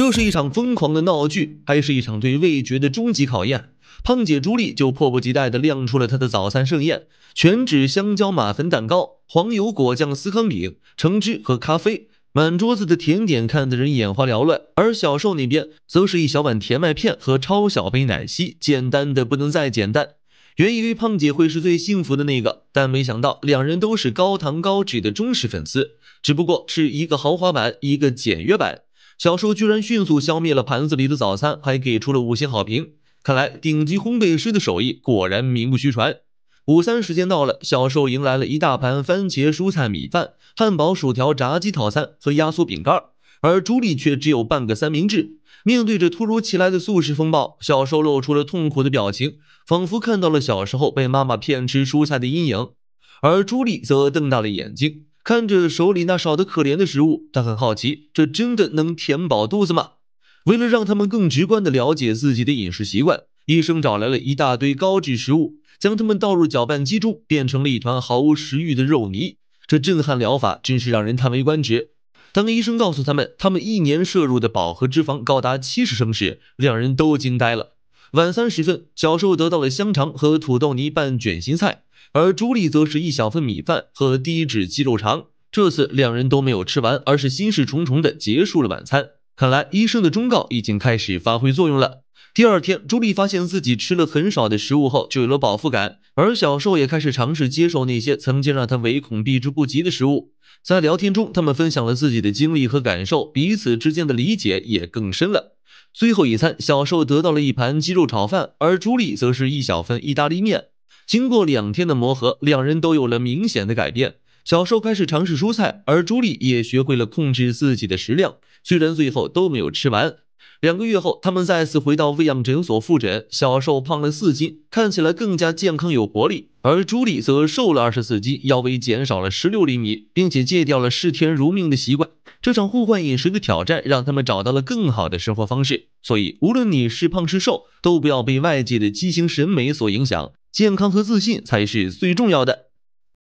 这是一场疯狂的闹剧，还是一场对味觉的终极考验？胖姐朱莉就迫不及待地亮出了她的早餐盛宴：全脂香蕉马芬蛋糕、黄油果酱司康饼、橙汁和咖啡，满桌子的甜点看得人眼花缭乱。而小瘦那边则是一小碗甜麦片和超小杯奶昔，简单的不能再简单。原以为胖姐会是最幸福的那个，但没想到两人都是高糖高脂的忠实粉丝，只不过是一个豪华版，一个简约版。小寿居然迅速消灭了盘子里的早餐，还给出了五星好评。看来顶级烘焙师的手艺果然名不虚传。午餐时间到了，小寿迎来了一大盘番茄蔬菜米饭、汉堡、薯条、炸鸡套餐和压缩饼干，而朱莉却只有半个三明治。面对着突如其来的素食风暴，小寿露出了痛苦的表情，仿佛看到了小时候被妈妈骗吃蔬菜的阴影，而朱莉则瞪大了眼睛。看着手里那少得可怜的食物，他很好奇，这真的能填饱肚子吗？为了让他们更直观地了解自己的饮食习惯，医生找来了一大堆高脂食物，将它们倒入搅拌机中，变成了一团毫无食欲的肉泥。这震撼疗法真是让人叹为观止。当医生告诉他们，他们一年摄入的饱和脂肪高达七十升时，两人都惊呆了。晚三时分，小瘦得到了香肠和土豆泥拌卷心菜。而朱莉则是一小份米饭和低脂鸡肉肠。这次两人都没有吃完，而是心事重重的结束了晚餐。看来医生的忠告已经开始发挥作用了。第二天，朱莉发现自己吃了很少的食物后就有了饱腹感，而小瘦也开始尝试接受那些曾经让他唯恐避之不及的食物。在聊天中，他们分享了自己的经历和感受，彼此之间的理解也更深了。最后一餐，小瘦得到了一盘鸡肉炒饭，而朱莉则是一小份意大利面。经过两天的磨合，两人都有了明显的改变。小瘦开始尝试蔬菜，而朱莉也学会了控制自己的食量。虽然最后都没有吃完，两个月后，他们再次回到喂养诊所复诊。小瘦胖了四斤，看起来更加健康有活力；而朱莉则瘦了二十四斤，腰围减少了十六厘米，并且戒掉了视甜如命的习惯。这场互换饮食的挑战让他们找到了更好的生活方式。所以，无论你是胖是瘦，都不要被外界的畸形审美所影响，健康和自信才是最重要的。